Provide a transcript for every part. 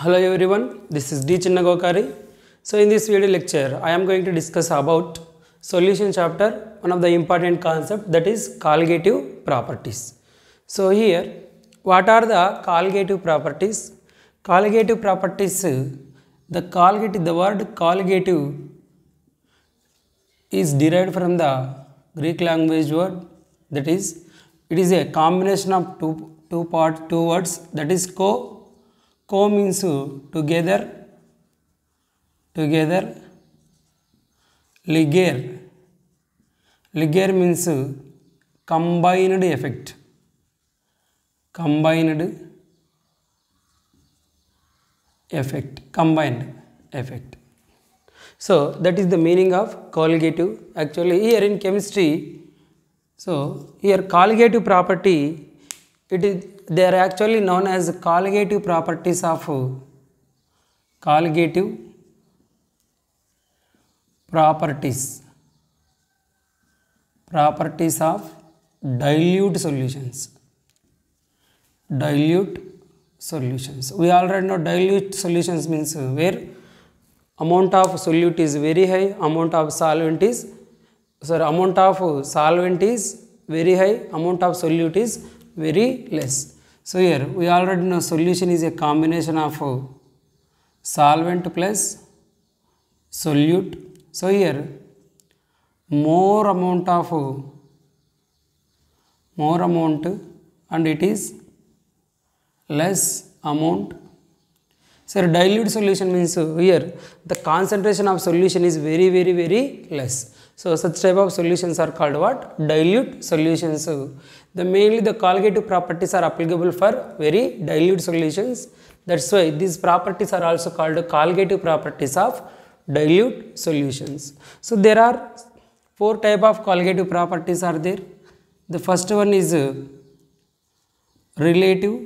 Hello everyone, this is D. Chinnagokari. So in this video lecture, I am going to discuss about solution chapter, one of the important concept that is colligative properties. So here, what are the colligative properties? Colligative properties, the colligative, the word colligative is derived from the Greek language word that is, it is a combination of two, two part, two words that is co Combines together together ligare ligare means combined effect combined effect combined effect so that is the meaning of colligative actually here in chemistry so here colligative property it is they are actually known as colligative properties of colligative properties properties of dilute solutions dilute solutions we already know dilute solutions means where amount of solute is very high amount of solvent is sir. amount of solvent is very high amount of solute is very less so here we already know solution is a combination of solvent plus solute. So here more amount of more amount and it is less amount. So dilute solution means here the concentration of solution is very very very less. So such type of solutions are called what? Dilute solutions. The mainly the colgative properties are applicable for very dilute solutions. That's why these properties are also called colgative properties of dilute solutions. So there are four type of colgative properties are there. The first one is relative,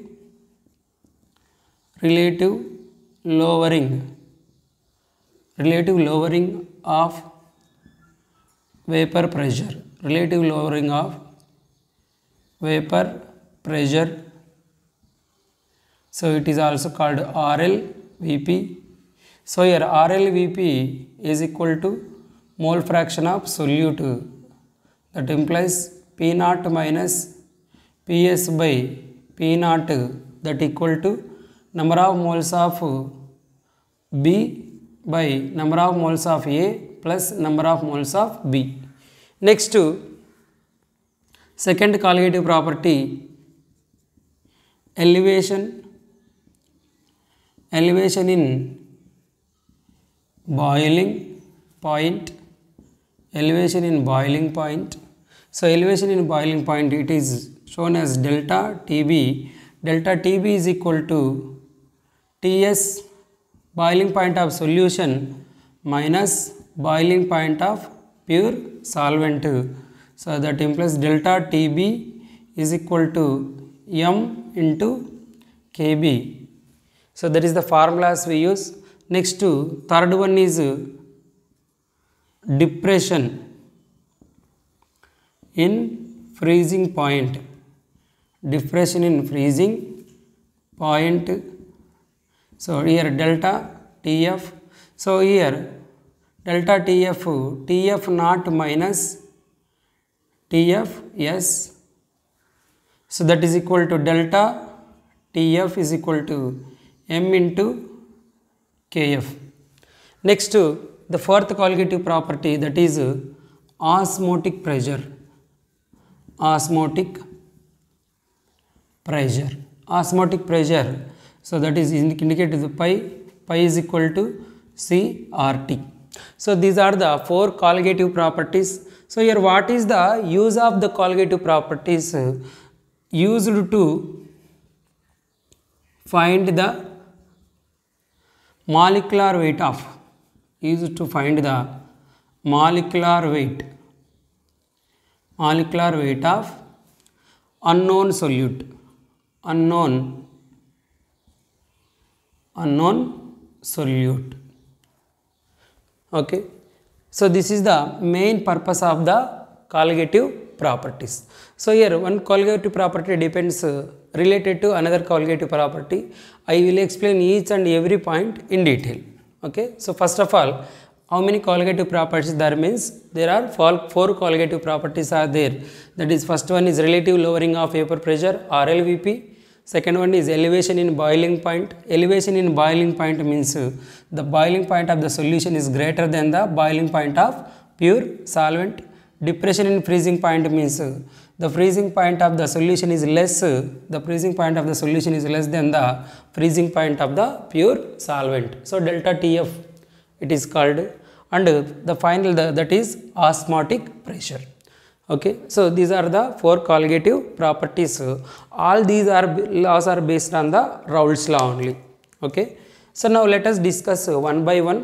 relative lowering, relative lowering of vapor pressure relative lowering of vapor pressure so it is also called RLVP so here RLVP is equal to mole fraction of solute that implies P naught minus PS by P naught that equal to number of moles of B by number of moles of A plus number of moles of B. Next to second colligative property elevation elevation in boiling point elevation in boiling point so elevation in boiling point it is shown as delta TB delta TB is equal to TS boiling point of solution minus boiling point of pure solvent. So that implies delta Tb is equal to m into Kb. So that is the formulas we use. Next to third one is depression in freezing point. Depression in freezing point. So here delta Tf. So here delta TF, TF naught minus TF, yes. So that is equal to delta TF is equal to M into KF. Next, the fourth colligative property that is osmotic pressure. Osmotic pressure. Osmotic pressure. So that is indicated by pi, pi is equal to CRT. So these are the four colligative properties. So here what is the use of the colligative properties used to find the molecular weight of used to find the molecular weight molecular weight of unknown solute unknown unknown solute okay so this is the main purpose of the colligative properties so here one colligative property depends uh, related to another colligative property i will explain each and every point in detail okay so first of all how many colligative properties there means there are four, four colligative properties are there that is first one is relative lowering of vapor pressure RLVP Second one is elevation in boiling point. Elevation in boiling point means the boiling point of the solution is greater than the boiling point of pure solvent. Depression in freezing point means the freezing point of the solution is less, the freezing point of the solution is less than the freezing point of the pure solvent. So delta TF it is called and the final the, that is osmotic pressure okay so these are the four colligative properties all these are laws are based on the Raoult's law only okay so now let us discuss one by one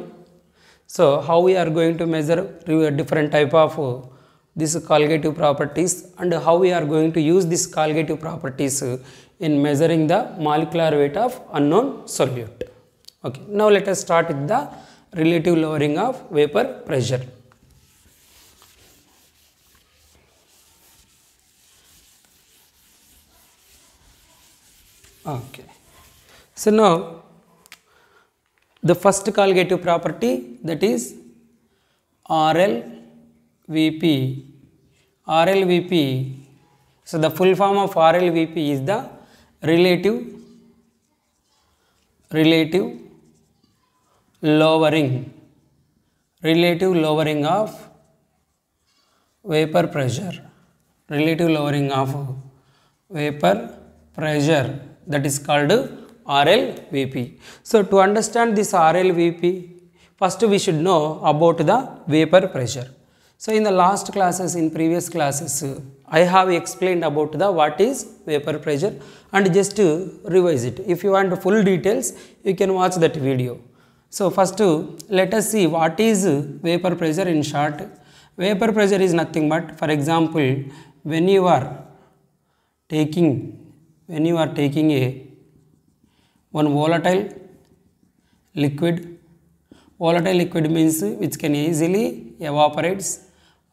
so how we are going to measure different type of these uh, this colligative properties and how we are going to use this colligative properties in measuring the molecular weight of unknown solute okay now let us start with the relative lowering of vapor pressure Okay. So, now the first colligative property that is P R L V P. So, the full form of RLVP is the relative relative lowering relative lowering of vapor pressure relative lowering of vapor pressure that is called RLVP. So, to understand this RLVP, first we should know about the vapor pressure. So, in the last classes, in previous classes, I have explained about the what is vapor pressure and just to revise it. If you want full details, you can watch that video. So, first let us see what is vapor pressure in short. Vapor pressure is nothing but for example, when you are taking when you are taking a one volatile liquid volatile liquid means which can easily evaporates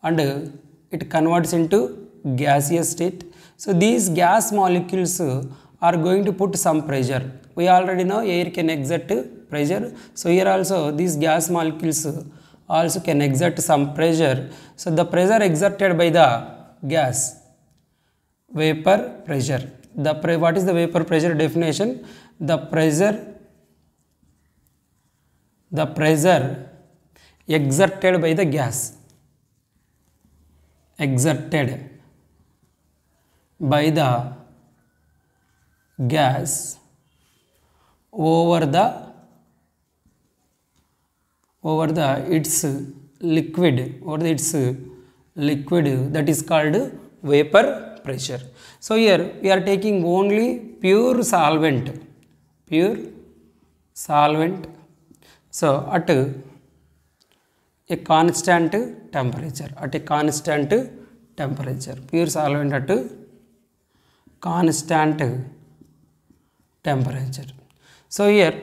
and it converts into gaseous state so these gas molecules are going to put some pressure we already know air can exert pressure so here also these gas molecules also can exert some pressure so the pressure exerted by the gas vapor pressure the what is the vapor pressure definition the pressure the pressure exerted by the gas exerted by the gas over the over the its liquid or its liquid that is called vapor pressure. So here we are taking only pure solvent, pure solvent. So at a constant temperature, at a constant temperature, pure solvent at constant temperature. So here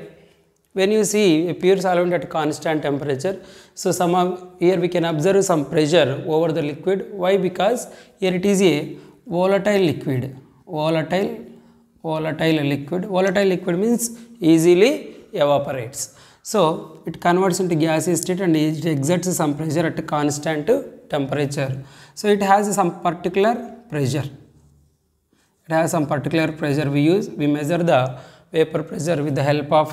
when you see a pure solvent at constant temperature so somehow here we can observe some pressure over the liquid why because here it is a volatile liquid volatile volatile liquid volatile liquid means easily evaporates so it converts into gaseous state and it exerts some pressure at constant temperature so it has some particular pressure it has some particular pressure we use we measure the vapor pressure with the help of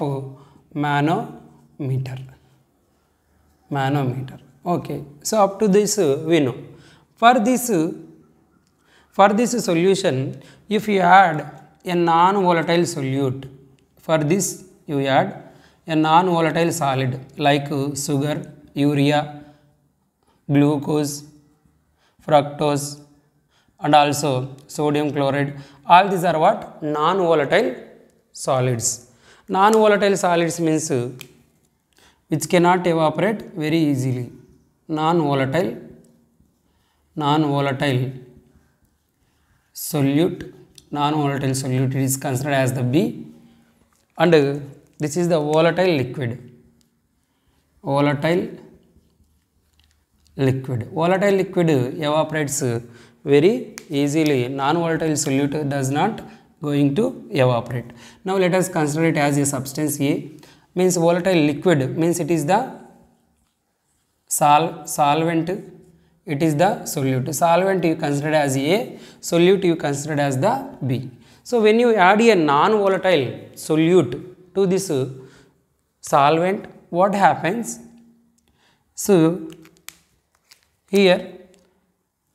manometer manometer okay so up to this we know for this for this solution, if you add a non-volatile solute, for this you add a non-volatile solid like sugar, urea, glucose, fructose and also sodium chloride. All these are what? Non-volatile solids. Non-volatile solids means which cannot evaporate very easily. Non-volatile, non-volatile solute non-volatile solute it is considered as the B and this is the volatile liquid volatile liquid volatile liquid evaporates very easily non-volatile solute does not going to evaporate now let us consider it as a substance A means volatile liquid means it is the sol solvent it is the solute. Solvent you consider as A, solute you consider as the B. So, when you add a non-volatile solute to this solvent, what happens? So, here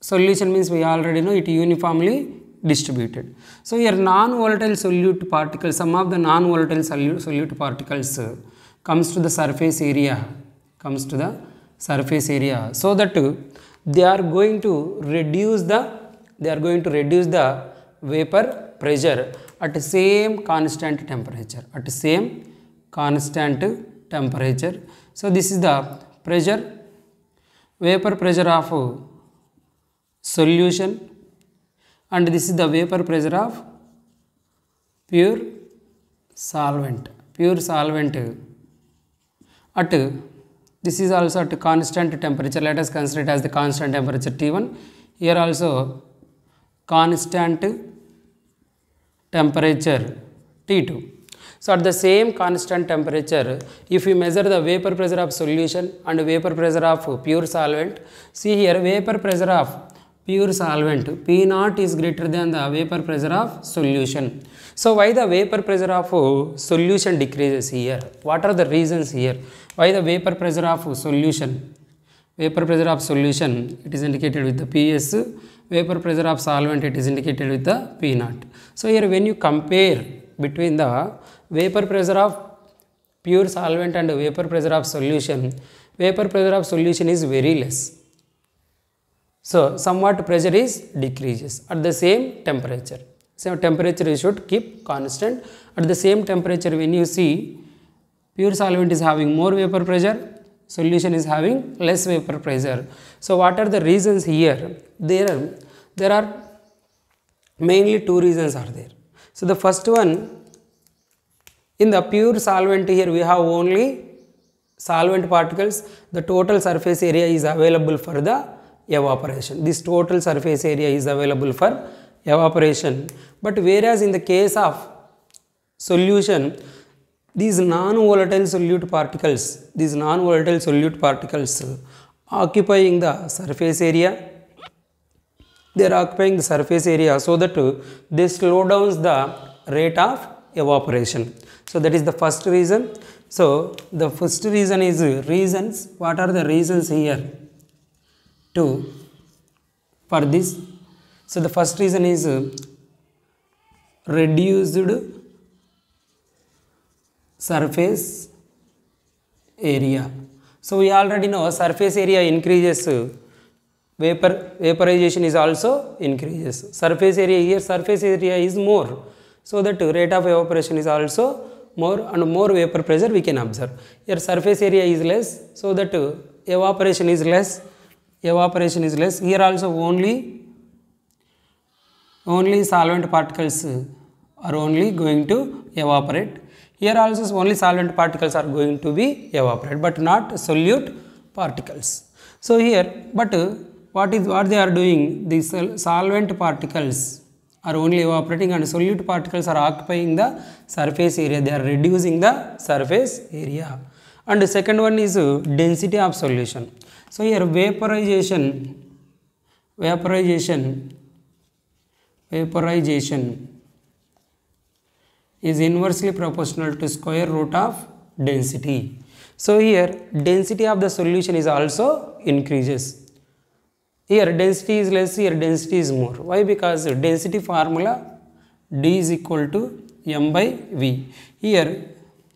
solution means we already know it uniformly distributed. So, here non-volatile solute particles, some of the non-volatile solute particles comes to the surface area, comes to the surface area. So, that they are going to reduce the they are going to reduce the vapor pressure at same constant temperature at same constant temperature so this is the pressure vapor pressure of solution and this is the vapor pressure of pure solvent pure solvent at this is also at constant temperature. Let us consider it as the constant temperature T1. Here also constant temperature T2. So at the same constant temperature, if we measure the vapor pressure of solution and vapor pressure of pure solvent, see here vapor pressure of pure solvent P0 is greater than the vapor pressure of solution. So why the vapor pressure of uh, solution decreases here? What are the reasons here? Why the vapor pressure of solution? Vapor pressure of solution, it is indicated with the PS. Vapor pressure of solvent, it is indicated with the P naught. So here when you compare between the vapor pressure of pure solvent and vapor pressure of solution, vapor pressure of solution is very less. So somewhat pressure is decreases at the same temperature same temperature you should keep constant. At the same temperature when you see pure solvent is having more vapor pressure, solution is having less vapor pressure. So what are the reasons here? There are, there are mainly two reasons are there. So the first one in the pure solvent here we have only solvent particles the total surface area is available for the evaporation. This total surface area is available for evaporation. But whereas in the case of solution, these non-volatile solute particles, these non-volatile solute particles occupying the surface area, they are occupying the surface area so that they slow down the rate of evaporation. So that is the first reason. So the first reason is reasons. What are the reasons here to for this so the first reason is uh, reduced surface area. So we already know surface area increases, uh, vapor, vaporization is also increases. Surface area here, surface area is more. So that rate of evaporation is also more and more vapor pressure we can observe. Here surface area is less, so that uh, evaporation is less, evaporation is less. Here also only only solvent particles are only going to evaporate. Here also only solvent particles are going to be evaporate but not solute particles. So here but what is what they are doing these solvent particles are only evaporating and solute particles are occupying the surface area they are reducing the surface area and the second one is density of solution. So here vaporization vaporization vaporization is inversely proportional to square root of density. So here density of the solution is also increases. Here density is less, here density is more. Why? Because density formula d is equal to m by v. Here,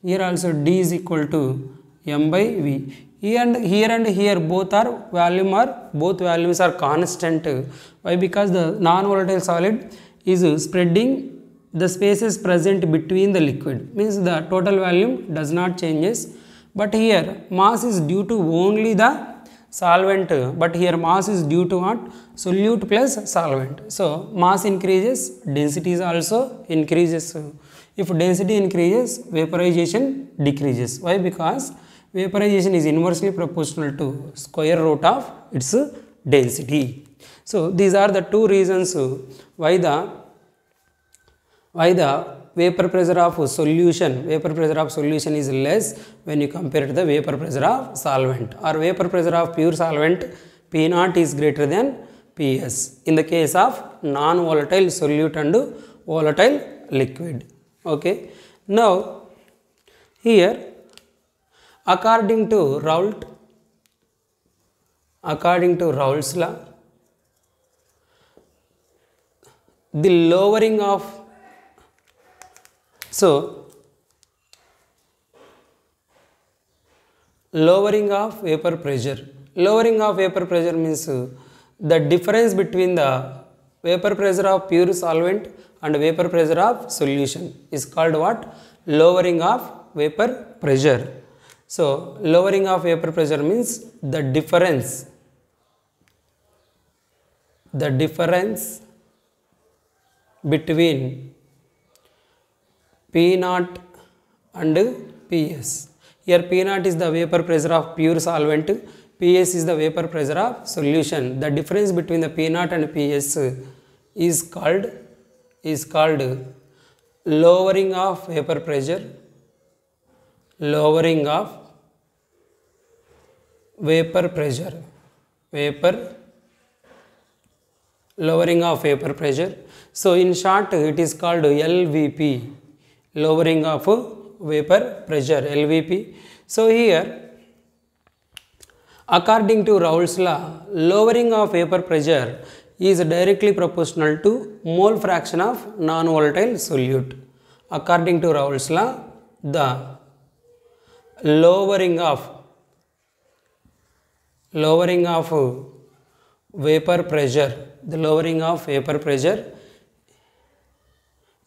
here also d is equal to m by v here and here and here both are volume are both volumes are constant why because the non-volatile solid is spreading the spaces present between the liquid means the total volume does not changes but here mass is due to only the solvent but here mass is due to what solute plus solvent so mass increases density is also increases if density increases vaporization decreases why because vaporization is inversely proportional to square root of its density. So these are the two reasons uh, why the why the vapor pressure of solution vapor pressure of solution is less when you compare to the vapor pressure of solvent or vapor pressure of pure solvent p naught is greater than ps in the case of non volatile solute and volatile liquid okay now here According to Raoult, according to Raoult's law, the lowering of so lowering of vapor pressure lowering of vapor pressure means the difference between the vapor pressure of pure solvent and vapor pressure of solution is called what lowering of vapor pressure so lowering of vapor pressure means the difference the difference between P naught and PS. Here P naught is the vapor pressure of pure solvent, PS is the vapor pressure of solution. The difference between the P naught and PS is called is called lowering of vapor pressure lowering of vapor pressure vapor lowering of vapor pressure so in short it is called lvp lowering of vapor pressure lvp so here according to raoult's law lowering of vapor pressure is directly proportional to mole fraction of non volatile solute according to raoult's law the lowering of lowering of vapor pressure the lowering of vapor pressure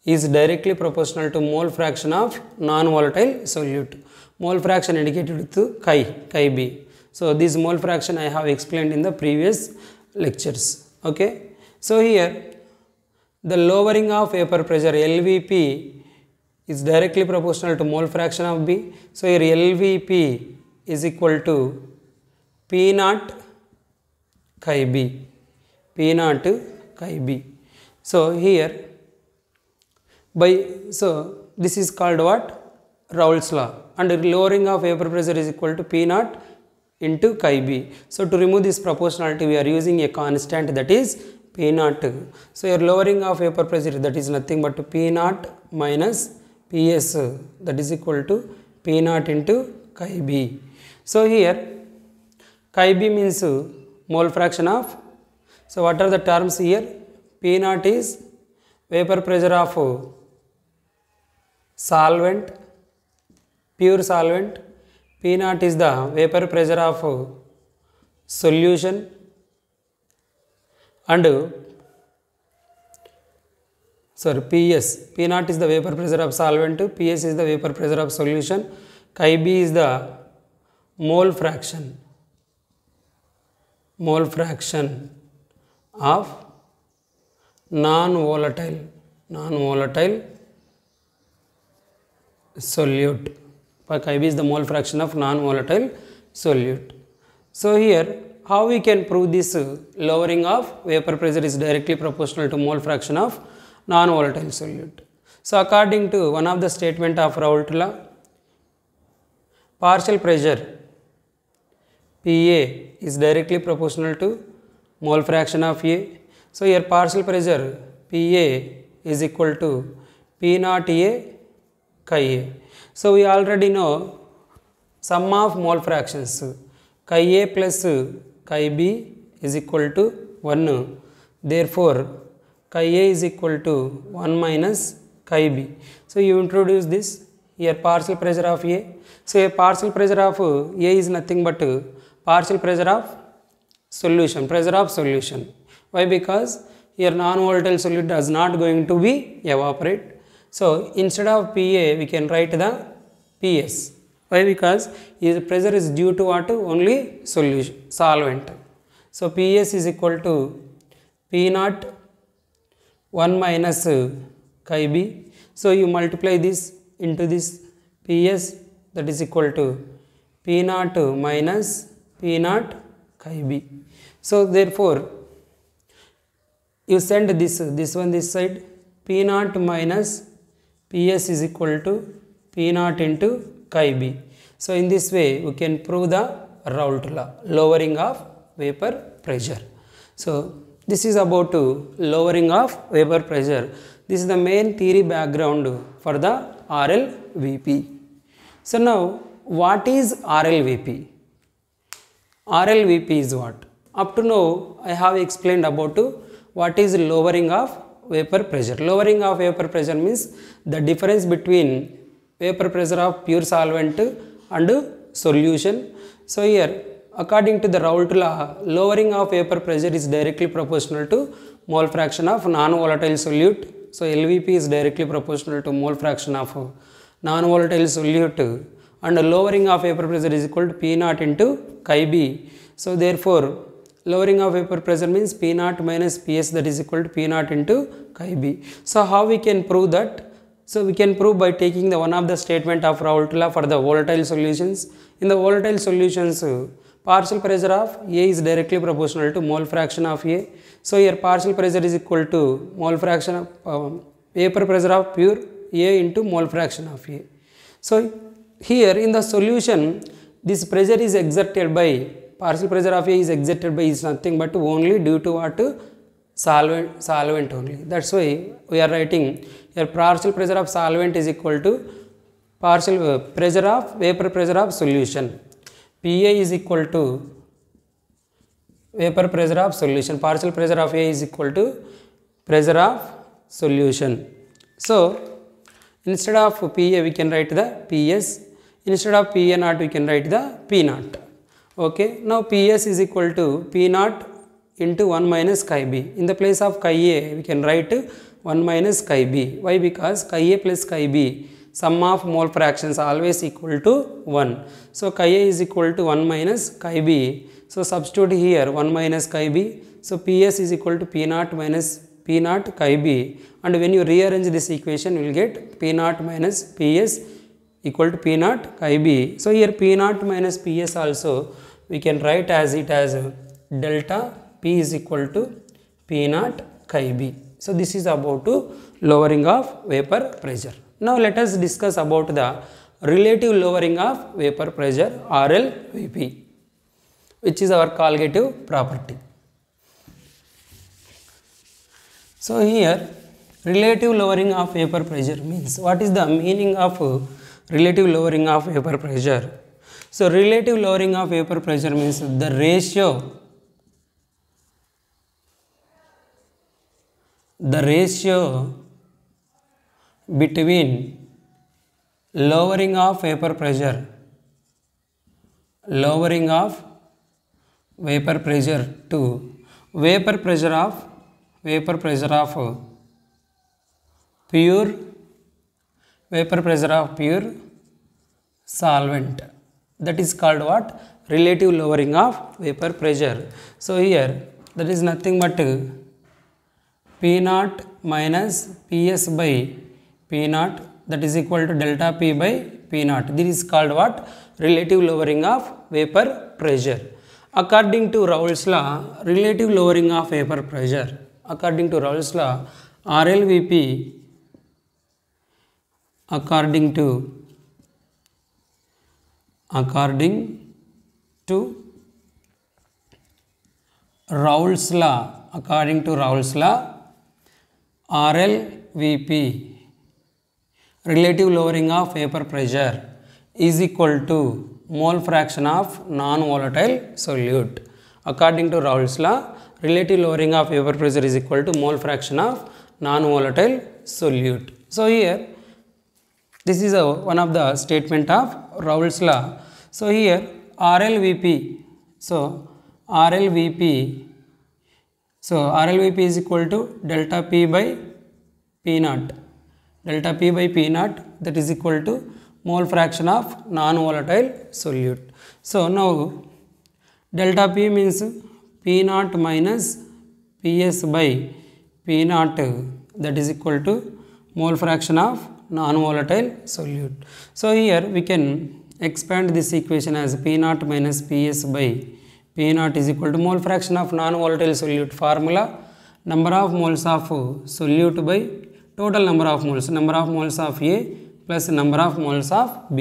is directly proportional to mole fraction of non-volatile solute mole fraction indicated to chi chi b so this mole fraction i have explained in the previous lectures okay so here the lowering of vapor pressure lvp is directly proportional to mole fraction of B. So here LVP is equal to P naught chi B. P naught chi B. So here by so this is called what? Raoult's law and lowering of vapor pressure is equal to P naught into chi B. So to remove this proportionality we are using a constant that is P naught. So your lowering of vapor pressure that is nothing but P naught minus PS that is equal to P naught into chi B. So here chi B means mole fraction of. So what are the terms here? P naught is vapor pressure of solvent, pure solvent. P naught is the vapor pressure of solution and sorry PS. P naught is the vapor pressure of solvent, PS is the vapor pressure of solution, chi B is the mole fraction, mole fraction of non-volatile, non-volatile solute. Chi B is the mole fraction of non-volatile solute. So here how we can prove this lowering of vapor pressure is directly proportional to mole fraction of non-volatile solute. So according to one of the statement of Raoult law, partial pressure PA is directly proportional to mole fraction of A. So here partial pressure PA is equal to P naught A chi A. So we already know sum of mole fractions chi A plus chi B is equal to 1. Therefore, chi a is equal to 1 minus chi b. So you introduce this here partial pressure of A. So a partial pressure of A is nothing but partial pressure of solution, pressure of solution. Why? Because your non-volatile solute does not going to be evaporate. So instead of PA we can write the PS. Why? Because the pressure is due to what? Only solution, solvent. So PS is equal to P naught 1 minus uh, chi b. So you multiply this into this Ps that is equal to P naught minus P naught chi b. So therefore you send this this one this side P naught minus Ps is equal to P naught into chi b. So in this way we can prove the Raoult law lowering of vapor pressure. So this is about lowering of vapor pressure. This is the main theory background for the RLVP. So now what is RLVP? RLVP is what? Up to now I have explained about what is lowering of vapor pressure. Lowering of vapor pressure means the difference between vapor pressure of pure solvent and solution. So here According to the Raoult law, lowering of vapor pressure is directly proportional to mole fraction of non-volatile solute. So LVP is directly proportional to mole fraction of non-volatile solute and lowering of vapor pressure is equal to P naught into chi B. So therefore, lowering of vapor pressure means P naught minus Ps that is equal to P naught into chi B. So how we can prove that? So we can prove by taking the one of the statement of Raoult law for the volatile solutions. In the volatile solutions, partial pressure of A is directly proportional to mole fraction of A. So here partial pressure is equal to mole fraction of um, vapor pressure of pure A into mole fraction of A. So here in the solution this pressure is exerted by partial pressure of A is exerted by is nothing but only due to what solvent solvent only that's why we are writing here partial pressure of solvent is equal to partial uh, pressure of vapor pressure of solution PA is equal to vapor pressure of solution. Partial pressure of A is equal to pressure of solution. So, instead of PA we can write the PS. Instead of PA naught we can write the P naught. Okay. Now, PS is equal to P naught into 1 minus chi B. In the place of chi A we can write 1 minus chi B. Why? Because chi A plus chi B sum of mole fractions always equal to 1. So chi A is equal to 1 minus chi B. So substitute here 1 minus chi B. So PS is equal to P0 minus P0 chi B and when you rearrange this equation you will get P0 minus PS equal to P0 chi B. So here P0 minus PS also we can write as it as delta P is equal to P0 chi B. So this is about to lowering of vapor pressure. Now let us discuss about the relative lowering of vapor pressure RLVP which is our colligative property. So here relative lowering of vapor pressure means what is the meaning of relative lowering of vapor pressure? So relative lowering of vapor pressure means the ratio the ratio between lowering of vapor pressure lowering of vapor pressure to vapor pressure of vapor pressure of pure vapor pressure of pure solvent that is called what relative lowering of vapor pressure so here that is nothing but p naught minus ps by P naught that is equal to delta P by P naught. This is called what? Relative lowering of vapor pressure. According to Raoult's law, relative lowering of vapor pressure, according to Raoult's law, RLVP according to according to Raoult's law, according to Raoult's law, RLVP relative lowering of vapor pressure is equal to mole fraction of non-volatile solute. According to Raoult's law, relative lowering of vapor pressure is equal to mole fraction of non-volatile solute. So here, this is a, one of the statement of Raoult's law. So here, RLVP, so RLVP, so RLVP is equal to delta P by P naught delta P by P naught that is equal to mole fraction of non-volatile solute. So, now delta P means P naught minus Ps by P naught that is equal to mole fraction of non-volatile solute. So, here we can expand this equation as P naught minus Ps by P naught is equal to mole fraction of non-volatile solute formula number of moles of solute by total number of moles, number of moles of A plus number of moles of B.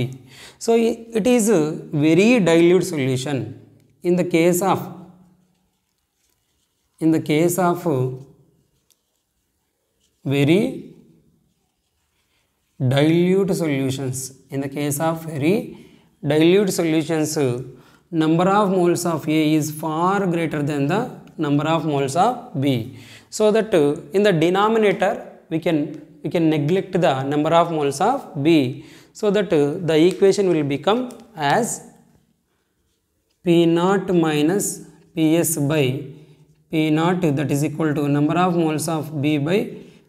So, it is a very dilute solution. In the case of, in the case of very dilute solutions, in the case of very dilute solutions, number of moles of A is far greater than the number of moles of B. So that uh, in the denominator we can we can neglect the number of moles of B so that uh, the equation will become as P naught minus PS by P naught that is equal to number of moles of B by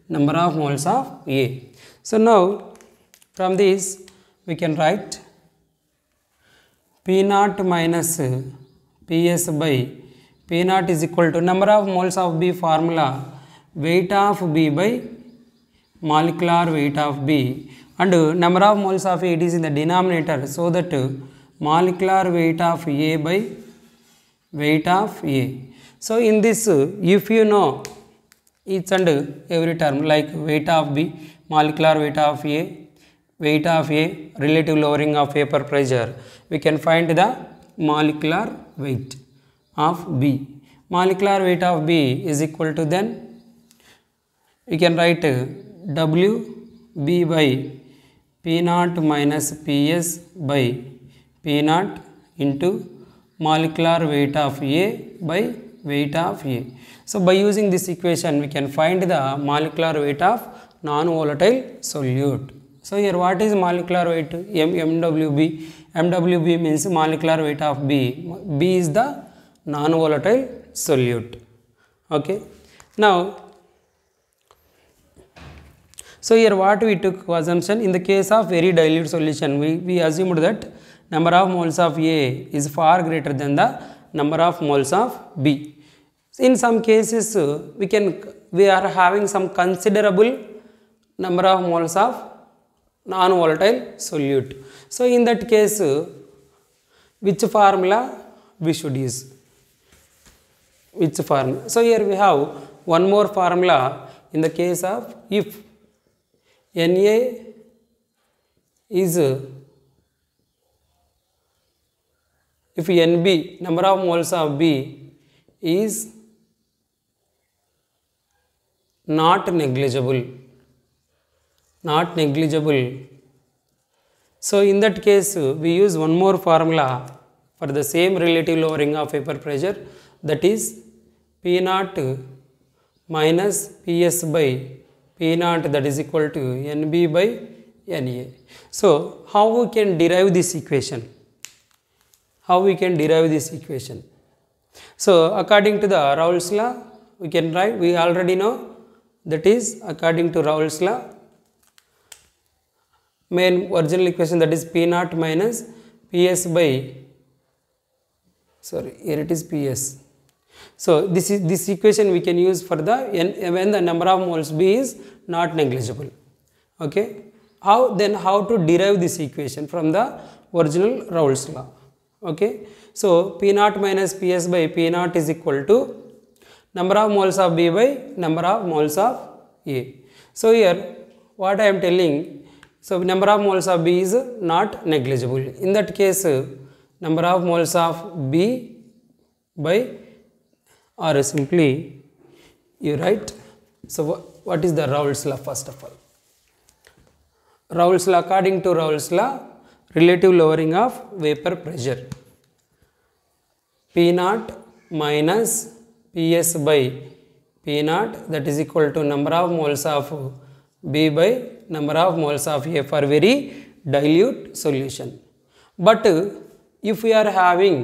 number of moles of A. So now from this we can write P naught minus PS by P naught is equal to number of moles of B formula weight of B by molecular weight of B and number of moles of A is in the denominator so that molecular weight of A by weight of A. So in this if you know each and every term like weight of B, molecular weight of A, weight of A, relative lowering of vapor pressure, we can find the molecular weight of B. Molecular weight of B is equal to then we can write Wb by P naught minus P S by P naught into molecular weight of A by weight of A. So, by using this equation, we can find the molecular weight of non-volatile solute. So, here what is molecular weight? M MWB. MWB means molecular weight of B. B is the non-volatile solute. Okay. Now, so here what we took assumption in the case of very dilute solution we, we assumed that number of moles of A is far greater than the number of moles of B. In some cases uh, we can we are having some considerable number of moles of non-volatile solute. So in that case uh, which formula we should use which formula. So here we have one more formula in the case of if Na is if Nb number of moles of B is not negligible not negligible so in that case we use one more formula for the same relative lowering of vapor pressure that is P naught minus Ps by P naught that is equal to NB by NA. So, how we can derive this equation? How we can derive this equation? So, according to the Raoult's law, we can write, we already know that is according to Raoult's law, main original equation that is P naught minus PS by, sorry, here it is PS so this is this equation we can use for the when the number of moles B is not negligible. Okay. How then how to derive this equation from the original Raoult's law? Okay. So P naught minus PS by P naught is equal to number of moles of B by number of moles of A. So here what I am telling so number of moles of B is not negligible. In that case number of moles of B by or simply you write. So what is the Raoult's law first of all? Raoult's law according to Raoult's law relative lowering of vapor pressure P naught minus Ps by P naught that is equal to number of moles of B by number of moles of A for very dilute solution. But if we are having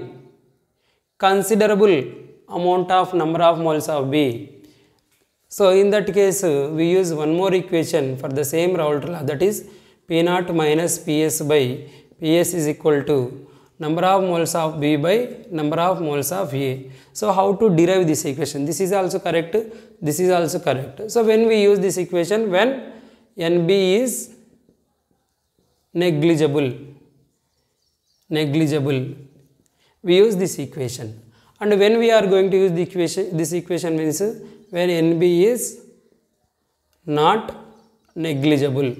considerable amount of number of moles of B. So in that case, we use one more equation for the same Raoult law that is P0 minus PS by PS is equal to number of moles of B by number of moles of A. So how to derive this equation? This is also correct, this is also correct. So when we use this equation, when NB is negligible, negligible, we use this equation and when we are going to use the equation this equation means when nb is not negligible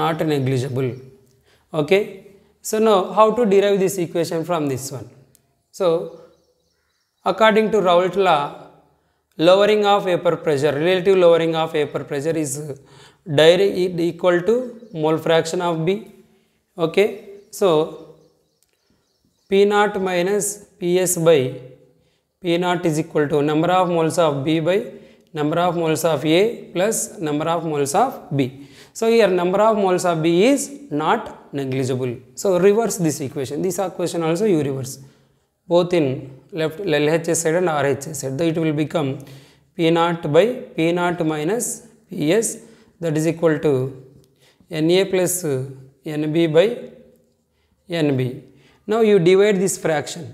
not negligible okay so now how to derive this equation from this one so according to Raoult law lowering of vapor pressure relative lowering of vapor pressure is direct equal to mole fraction of b okay so P naught minus PS by P naught is equal to number of moles of B by number of moles of A plus number of moles of B. So here number of moles of B is not negligible. So reverse this equation. This equation also you reverse both in left LHS side and RHS side. It will become P naught by P naught minus PS that is equal to Na plus Nb by Nb now you divide this fraction.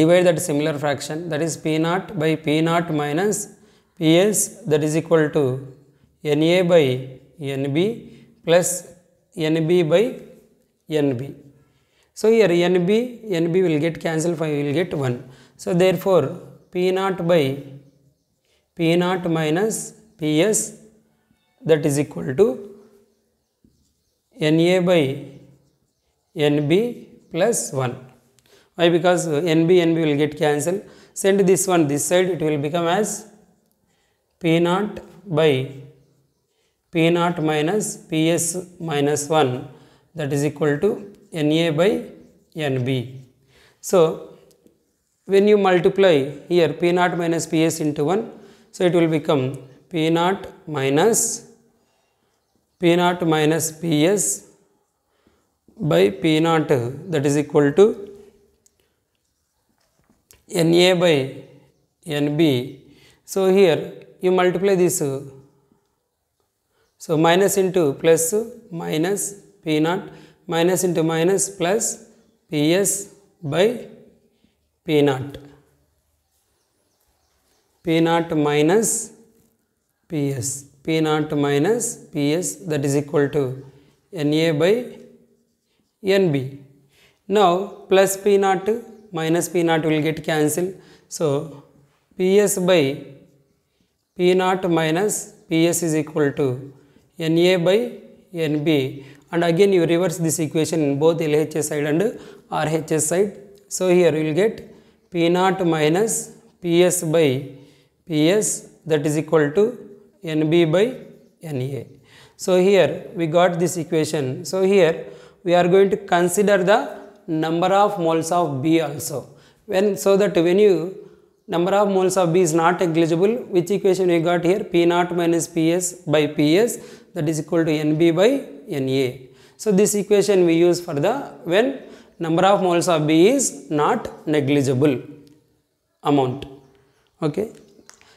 Divide that similar fraction that is P naught by P naught minus PS that is equal to Na by Nb plus Nb by Nb. So here Nb, Nb will get cancelled, we will get 1. So therefore P naught by P naught minus PS that is equal to Na by NB plus 1. Why? Because NB, NB will get cancelled. Send this one this side, it will become as P naught by P naught minus PS minus 1 that is equal to Na by Nb. So, when you multiply here P naught minus PS into 1, so it will become P naught minus P naught minus PS by P naught that is equal to Na by Nb. So, here you multiply this. So, minus into plus minus P naught minus into minus plus Ps by P naught. P naught minus Ps. P naught minus Ps that is equal to Na by NB. Now plus P naught minus P naught will get cancelled. So PS by P naught minus PS is equal to Na by NB and again you reverse this equation in both LHS side and RHS side. So here you will get P naught minus PS by PS that is equal to NB by Na. So here we got this equation. So here we are going to consider the number of moles of B also. When so that when you number of moles of B is not negligible, which equation we got here? P naught minus PS by PS that is equal to NB by Na. So this equation we use for the when number of moles of B is not negligible amount. Okay.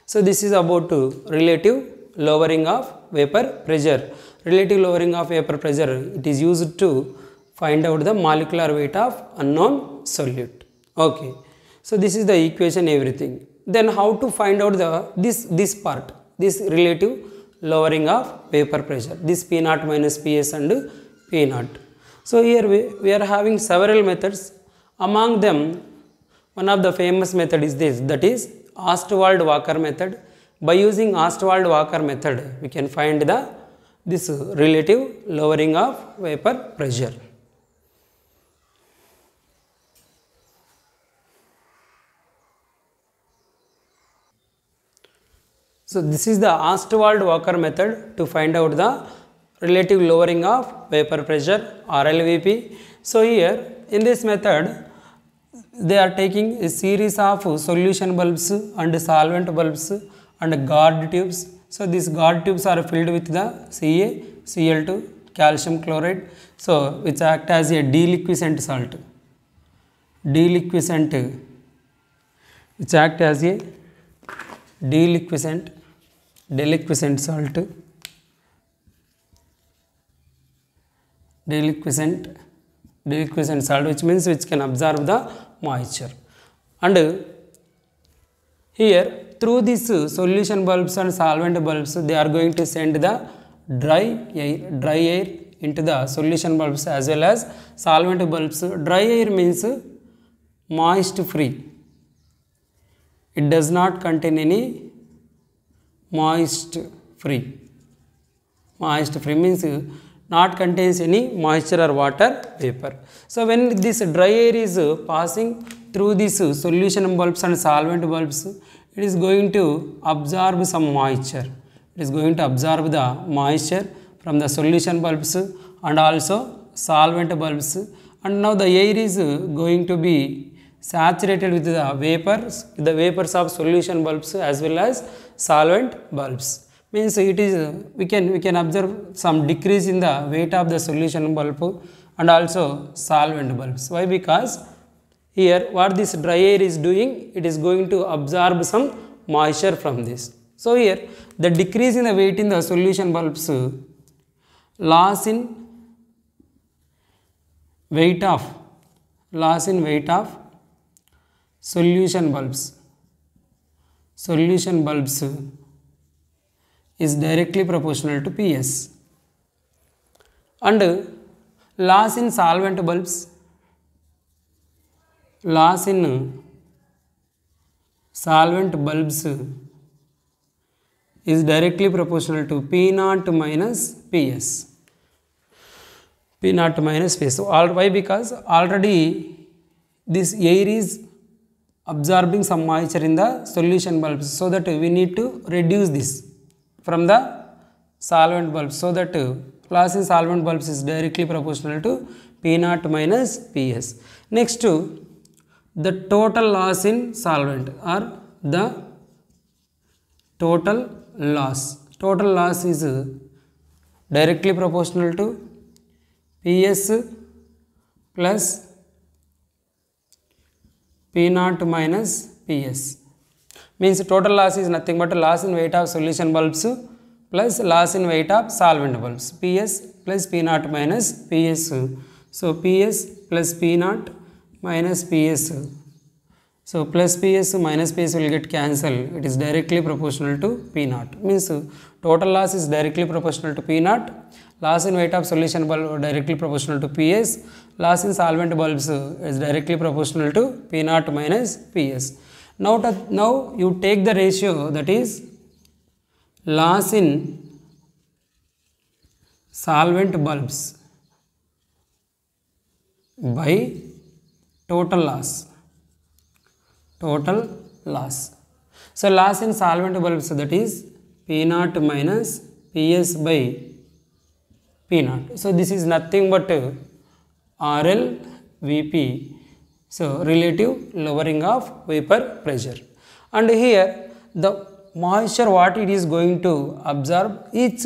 So this is about to relative lowering of vapor pressure relative lowering of vapor pressure it is used to find out the molecular weight of unknown solute okay so this is the equation everything then how to find out the this this part this relative lowering of vapor pressure this p naught minus ps and p naught so here we, we are having several methods among them one of the famous method is this that is ostwald walker method by using ostwald walker method we can find the this relative lowering of vapor pressure. So this is the Ostwald-Walker method to find out the relative lowering of vapor pressure RLVP. So here in this method they are taking a series of solution bulbs and solvent bulbs and guard tubes So these guard tubes are filled with the Ca, Cl2, calcium chloride, so which act as a deliquescent salt. Deliquescent, which act as a deliquescent, deliquescent salt. Deliquescent, deliquescent salt, which means which can absorb the moisture. And Here through these solution bulbs and solvent bulbs they are going to send the dry air, dry air into the solution bulbs as well as solvent bulbs. Dry air means moist free. It does not contain any moist free. Moist free means not contains any moisture or water vapor. So when this dry air is passing through these solution bulbs and solvent bulbs it is going to absorb some moisture it is going to absorb the moisture from the solution bulbs and also solvent bulbs and now the air is going to be saturated with the vapors the vapors of solution bulbs as well as solvent bulbs means it is we can we can observe some decrease in the weight of the solution bulb and also solvent bulbs why because here what this dry air is doing, it is going to absorb some moisture from this. So here the decrease in the weight in the solution bulbs, loss in weight of, loss in weight of solution bulbs, solution bulbs is directly proportional to PS. And loss in solvent bulbs loss in solvent bulbs is directly proportional to P naught minus PS. P naught minus PS. So, all, why? Because already this air is absorbing some moisture in the solution bulbs. So, that we need to reduce this from the solvent bulbs. So, that loss in solvent bulbs is directly proportional to P naught minus PS. Next, to the total loss in solvent or the total loss total loss is directly proportional to ps plus p naught minus ps means total loss is nothing but loss in weight of solution bulbs plus loss in weight of solvent bulbs ps plus p naught minus ps so ps plus p naught minus PS. So plus PS minus PS will get cancelled. It is directly proportional to P naught. Means total loss is directly proportional to P naught. Loss in weight of solution bulb directly proportional to PS. Loss in solvent bulbs is directly proportional to P naught minus PS. Now, now you take the ratio that is loss in solvent bulbs by total loss total loss so loss in solvent bulbs that is p naught minus ps by p naught so this is nothing but rl vp so relative lowering of vapor pressure and here the moisture what it is going to absorb each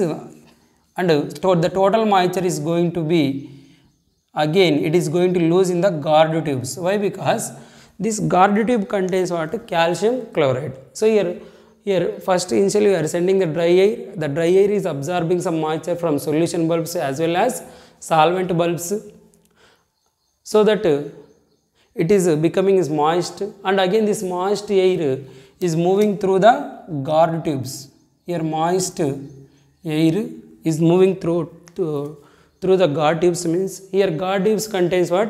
and the total moisture is going to be again it is going to lose in the guard tubes why because this guard tube contains what calcium chloride so here here first initially we are sending the dry air the dry air is absorbing some moisture from solution bulbs as well as solvent bulbs so that uh, it is becoming is moist and again this moist air is moving through the guard tubes here moist air is moving through to, through the guard tubes means here guard tubes contains what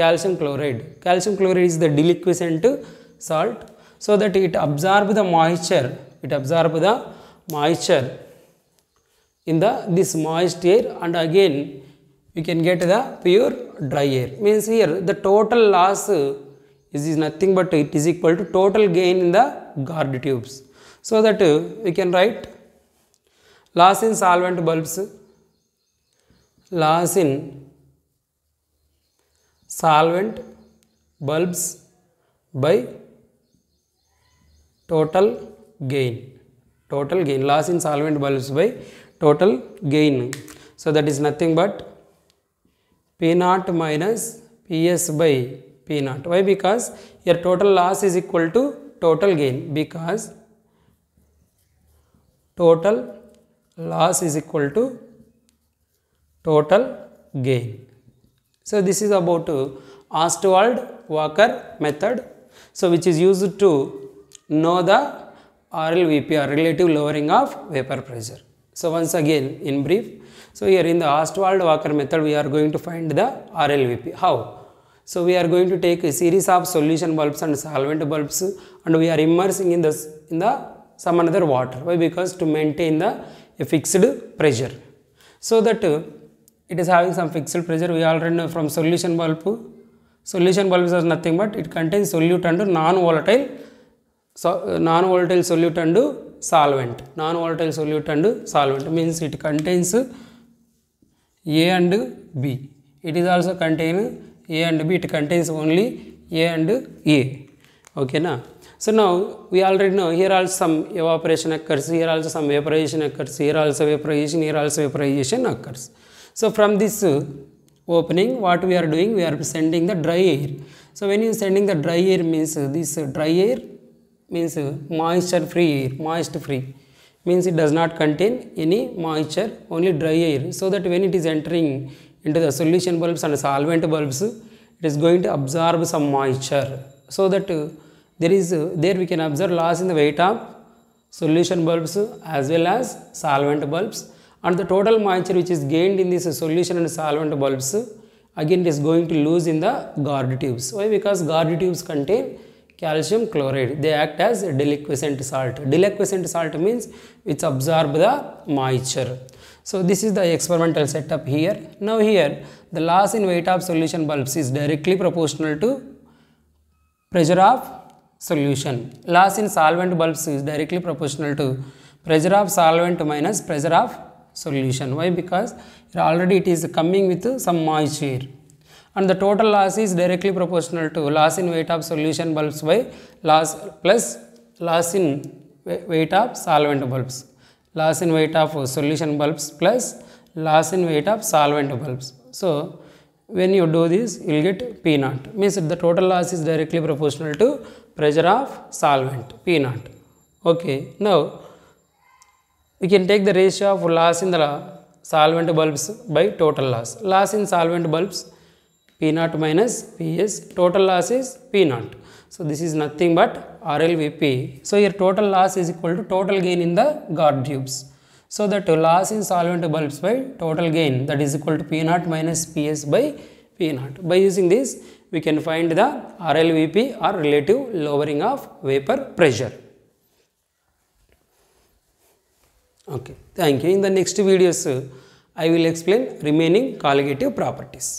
calcium chloride calcium chloride is the deliquescent salt so that it absorbs the moisture it absorbs the moisture in the this moist air and again we can get the pure dry air means here the total loss is, is nothing but it is equal to total gain in the guard tubes so that we can write loss in solvent bulbs loss in solvent bulbs by total gain total gain loss in solvent bulbs by total gain so that is nothing but p naught minus ps by p naught why because your total loss is equal to total gain because total loss is equal to total gain. So this is about uh, Ostwald Walker method. So which is used to know the RLVP or relative lowering of vapor pressure. So once again in brief, so here in the Ostwald Walker method we are going to find the RLVP. How? So we are going to take a series of solution bulbs and solvent bulbs and we are immersing in the in the some another water. Why? Because to maintain the fixed pressure. So that uh, it is having some fixed pressure we already know from solution bulb solution bulb is nothing but it contains solute and non-volatile so uh, non-volatile solute and solvent non-volatile solute and solvent means it contains a and b it is also contain a and b it contains only a and a okay na so now we already know here also some evaporation occurs here also some vaporization occurs here also vaporization here also vaporization occurs so from this opening what we are doing we are sending the dry air. So when you sending the dry air means this dry air means moisture free air moist free means it does not contain any moisture only dry air so that when it is entering into the solution bulbs and solvent bulbs it is going to absorb some moisture so that uh, there is uh, there we can observe loss in the weight of solution bulbs as well as solvent bulbs and the total moisture which is gained in this solution and solvent bulbs again it is going to lose in the guard tubes. Why? Because guard tubes contain calcium chloride. They act as deliquescent salt. Deliquescent salt means which absorb the moisture. So this is the experimental setup here. Now here the loss in weight of solution bulbs is directly proportional to pressure of solution. Loss in solvent bulbs is directly proportional to pressure of solvent minus pressure of solution. Why? Because already it is coming with some moisture. And the total loss is directly proportional to loss in weight of solution bulbs by loss plus loss in weight of solvent bulbs. Loss in weight of solution bulbs plus loss in weight of solvent bulbs. So, when you do this, you will get P naught. Means the total loss is directly proportional to pressure of solvent, P naught. Okay. Now, we can take the ratio of loss in the solvent bulbs by total loss. Loss in solvent bulbs P0 minus PS. Total loss is P0. So this is nothing but RLVP. So here total loss is equal to total gain in the guard tubes. So that loss in solvent bulbs by total gain that is equal to P0 minus PS by P0. By using this we can find the RLVP or relative lowering of vapor pressure. Okay, thank you. In the next videos, I will explain remaining colligative properties.